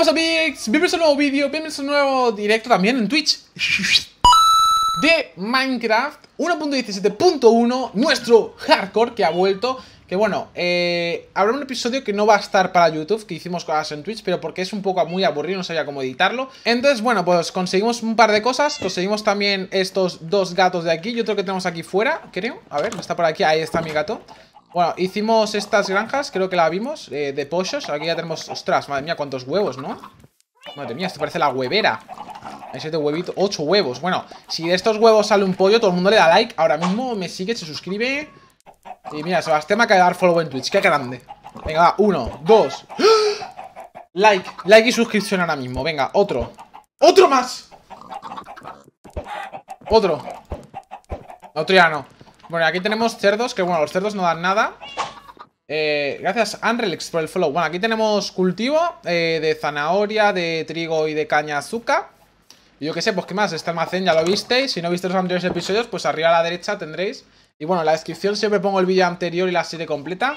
pasa, amigos, Bienvenidos a un nuevo vídeo, bienvenidos a un nuevo directo también en Twitch de Minecraft 1.17.1, nuestro hardcore que ha vuelto. Que bueno, eh, habrá un episodio que no va a estar para YouTube, que hicimos cosas en Twitch, pero porque es un poco muy aburrido, no sabía cómo editarlo. Entonces, bueno, pues conseguimos un par de cosas. Conseguimos también estos dos gatos de aquí y otro que tenemos aquí fuera, creo. A ver, ¿no está por aquí? Ahí está mi gato. Bueno, hicimos estas granjas, creo que la vimos, eh, de pollos. Aquí ya tenemos... Ostras, madre mía, cuántos huevos, ¿no? Madre mía, esto parece la huevera. Hay siete huevitos, ocho huevos. Bueno, si de estos huevos sale un pollo, todo el mundo le da like. Ahora mismo me sigue, se suscribe. Y mira, Sebastián me acaba de dar follow en Twitch. Qué grande. Venga, va, uno, dos. ¡Ah! Like, like y suscripción ahora mismo. Venga, otro. ¡Otro más! Otro. Otro ya bueno, aquí tenemos cerdos, que bueno, los cerdos no dan nada. Eh, gracias, Unrelix, por el follow. Bueno, aquí tenemos cultivo eh, de zanahoria, de trigo y de caña azúcar. Y yo qué sé, pues qué más, este almacén ya lo visteis. Si no viste los anteriores episodios, pues arriba a la derecha tendréis. Y bueno, en la descripción siempre pongo el vídeo anterior y la serie completa.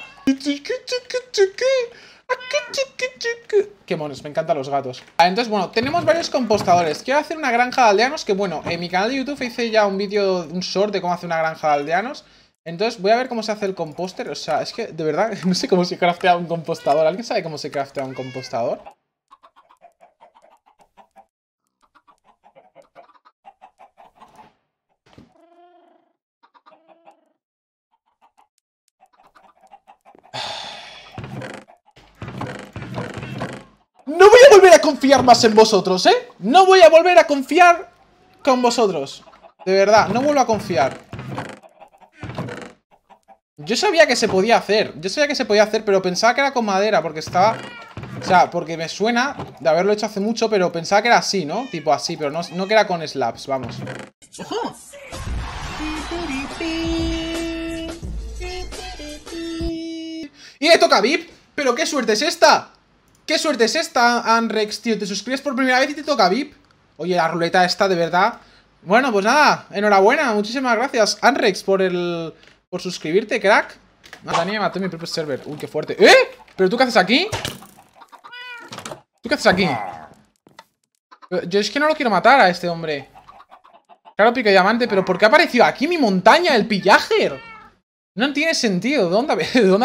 Qué monos, me encantan los gatos ah, Entonces, bueno, tenemos varios compostadores Quiero hacer una granja de aldeanos Que, bueno, en mi canal de YouTube hice ya un vídeo Un short de cómo hacer una granja de aldeanos Entonces, voy a ver cómo se hace el composter O sea, es que, de verdad, no sé cómo se craftea un compostador ¿Alguien sabe cómo se craftea un compostador? No voy a volver a confiar más en vosotros, ¿eh? No voy a volver a confiar con vosotros. De verdad, no vuelvo a confiar. Yo sabía que se podía hacer. Yo sabía que se podía hacer, pero pensaba que era con madera porque estaba... O sea, porque me suena de haberlo hecho hace mucho, pero pensaba que era así, ¿no? Tipo así, pero no, no que era con slabs, vamos. Y le toca a VIP. ¿Pero qué suerte es esta? ¿Qué suerte es esta, Anrex, tío? Te suscribes por primera vez y te toca VIP. Oye, la ruleta está de verdad. Bueno, pues nada, enhorabuena, muchísimas gracias, Anrex, por el... por suscribirte, crack. Matanía, a maté mi propio server. Uy, qué fuerte. ¿Eh? ¿Pero tú qué haces aquí? ¿Tú qué haces aquí? Eh, yo es que no lo quiero matar a este hombre. Claro, pico diamante, pero ¿por qué ha aparecido aquí mi montaña, el pillager? No tiene sentido. ¿De dónde,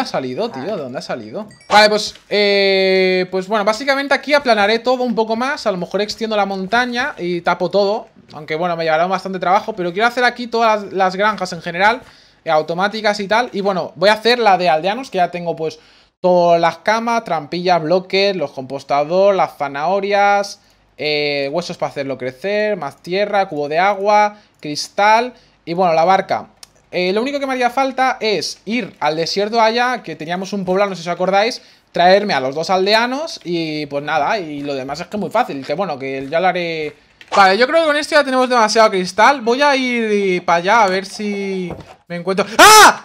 ha salido, tío? ¿De dónde ha salido? Vale, pues... Eh, pues bueno, básicamente aquí aplanaré todo un poco más. A lo mejor extiendo la montaña y tapo todo. Aunque bueno, me llevará bastante trabajo. Pero quiero hacer aquí todas las, granjas en general. Eh, automáticas y tal. Y bueno, voy a hacer la de aldeanos, que ya tengo pues... Todas las camas, trampillas, bloques, los compostadores, las zanahorias... Eh, huesos para hacerlo crecer, más tierra, cubo de agua, cristal... Y bueno, la barca. Eh, lo único que me haría falta es ir al desierto allá, que teníamos un poblado, no sé si os acordáis, traerme a los dos aldeanos y pues nada, y lo demás es que es muy fácil, que bueno, que ya lo haré... Vale, yo creo que con esto ya tenemos demasiado cristal, voy a ir para allá a ver si me encuentro... ¡Ah!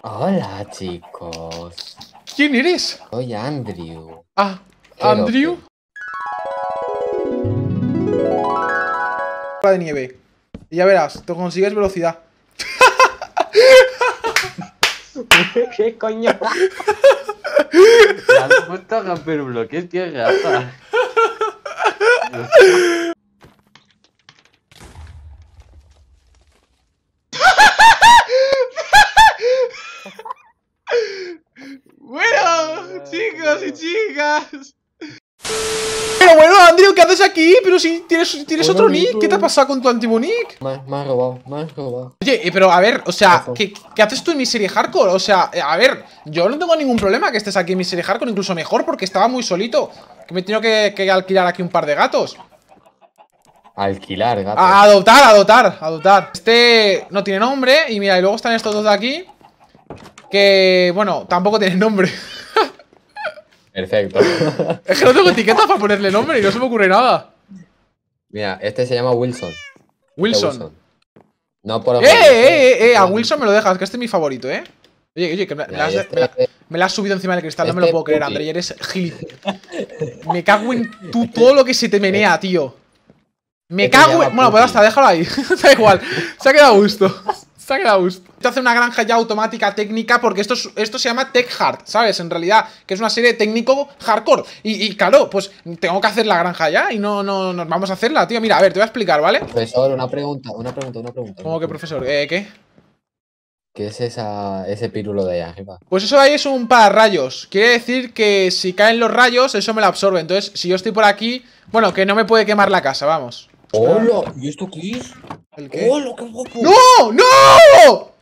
Hola chicos. ¿Quién eres? Soy Andrew. Ah, Andrew. De nieve. Y ya verás, tú consigues velocidad. ¿Qué coño? Las romper un bloque? qué gata. bueno, chicos y chicas. ¿qué haces aquí? Pero si tienes, tienes otro nick, ¿qué te ha pasado con tu antiguo nick? Me, ha robado, me ha robado. Oye, eh, pero a ver, o sea, ¿qué, haces tú en mi serie hardcore? O sea, eh, a ver, yo no tengo ningún problema que estés aquí en mi serie hardcore, incluso mejor porque estaba muy solito. Que me he tenido que, alquilar aquí un par de gatos. Alquilar, gatos? adoptar, adoptar, adoptar. Este no tiene nombre. Y mira, y luego están estos dos de aquí. Que, bueno, tampoco tienen nombre. Perfecto. es que no tengo etiquetas para ponerle nombre y no se me ocurre nada. Mira, este se llama Wilson. Wilson. No por ¡Eh, eh, eh, eh! A Wilson me lo dejas, que este es mi favorito, ¿eh? Oye, oye, que me, la, has, este me la, has subido encima del cristal, no me lo este puedo creer, André, eres gilipollas. me cago en tú todo lo que se te menea, este tío. Me cago en. Bueno, pues hasta déjalo ahí. da igual. Se ha quedado a gusto. Te Esto hace una granja ya automática técnica porque esto, esto se llama Tech Hard, ¿sabes? En realidad, que es una serie técnico hardcore. Y, claro, pues tengo que hacer la granja ya y no, nos vamos a hacerla, tío. Mira, a ver, te voy a explicar, ¿vale? Profesor, una pregunta, una pregunta, una pregunta. ¿Cómo que, profesor? Eh, ¿Qué? ¿Qué es ese pirulo de allá Pues eso ahí es un rayos Quiere decir que si caen los rayos, eso me lo absorbe. Entonces, si yo estoy por aquí, bueno, que no me puede quemar la casa, vamos. ¡Hola! ¿Y esto qué es? ¿El qué? ¡Hola, qué guapo! ¡No! ¡No!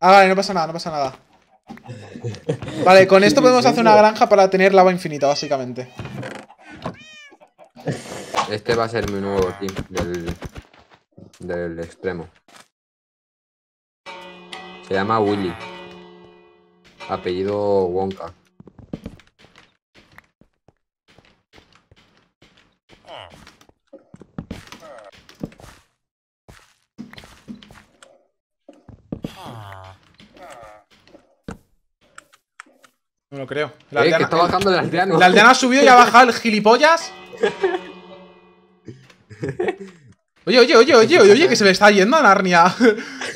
Ah, vale, no pasa nada, no pasa nada. Vale, con esto podemos hacer una granja para tener lava infinita, básicamente. Este va a ser mi nuevo team del, del extremo. Se llama Willy. Apellido Wonka. No lo creo. La, eh, aldeana, bajando La ha subido y ha bajado el gilipollas. Oye, oye, oye, oye, oye, que se me está yendo a Narnia.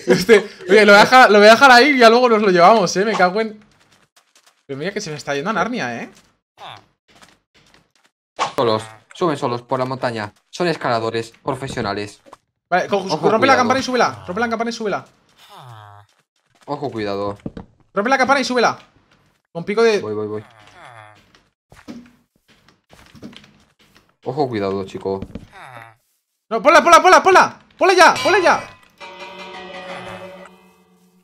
Este, lo voy, a dejar, lo voy a dejar ahí y ya luego nos lo llevamos, eh. Me cago en. Pero mira que se me está yendo a Narnia, eh. Suben solos por la montaña. Son escaladores profesionales. Vale, rompe la campana y súbela. Rompe la campana y súbela. Ojo, cuidado. Rompe la campana y súbela. Con pico de. Voy, voy, voy. Ojo, cuidado, chico. No, ponla, ponla, ponla, ponla. Ponla ya, ponla ya.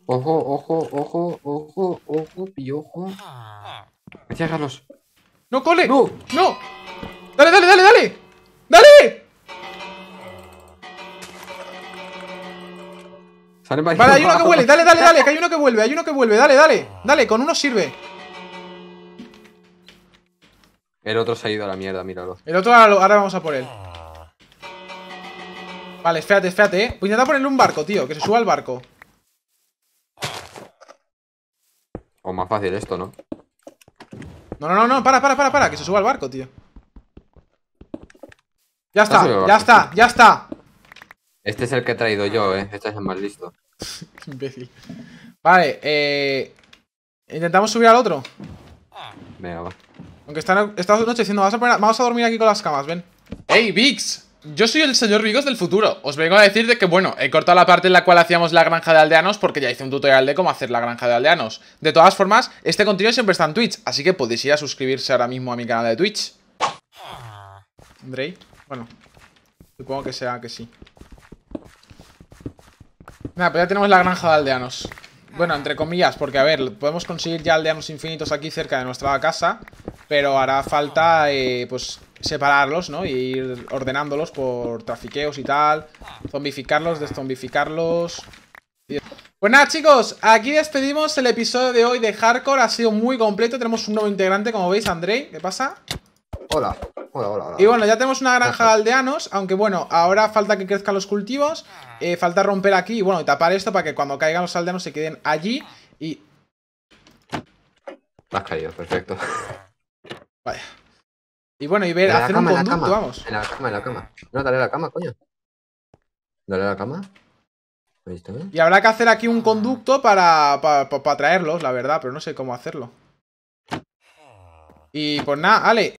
Ojo, ojo, ojo, ojo, ojo, piojo. Vete, Carlos. No, cole. No, no. ¡Dale, dale, dale, dale! ¡Dale! Vale, hay uno que vuelve, dale, dale, dale, que hay uno que vuelve, hay uno que vuelve, dale, dale, dale, con uno sirve. El otro se ha ido a la mierda, míralo. El otro ahora vamos a por él. Vale, espérate, espérate, eh. Voy a intentar ponerle un barco, tío, que se suba al barco. O más fácil esto, ¿no? No, no, no, no, para, para, para, para, que se suba al barco, tío. Ya está, ya está, ya está. Este es el que he traído yo, eh. Este es el más listo. Imbécil. Vale, eh. Intentamos subir al otro. Venga, va. Aunque está, Estas anocheciendo. vamos a, dormir aquí con las camas, ven. ¡Hey, Vix! Yo soy el señor Vigos del futuro. Os vengo a decir de que, bueno, he cortado la parte en la cual hacíamos la granja de aldeanos porque ya hice un tutorial de cómo hacer la granja de aldeanos. De todas formas, este contenido siempre está en Twitch, así que podéis ir a suscribirse ahora mismo a mi canal de Twitch. Andrei. Bueno, supongo que sea que sí. Nada, pues ya tenemos la granja de aldeanos. Bueno, entre comillas, porque a ver, podemos conseguir ya aldeanos infinitos aquí cerca de nuestra casa, pero hará falta, eh, pues, separarlos, ¿no? Y ir ordenándolos por trafiqueos y tal, zombificarlos, deszombificarlos... Pues nada chicos, aquí despedimos el episodio de hoy de Hardcore, ha sido muy completo, tenemos un nuevo integrante, como veis, André, ¿qué pasa? Hola. Y bueno, ya tenemos una granja de aldeanos, aunque bueno, ahora falta que crezcan los cultivos, eh, falta romper aquí y bueno, tapar esto para que cuando caigan los aldeanos se queden allí y... Has caído, perfecto. Vaya. Y bueno, y ver, hacer un conducto, vamos. la cama, en la cama. No, dale la cama, coño. Dale la cama. Ahí está, Y habrá que hacer aquí un conducto para, traerlos, la verdad, pero no sé cómo hacerlo. Y pues nada, Ale,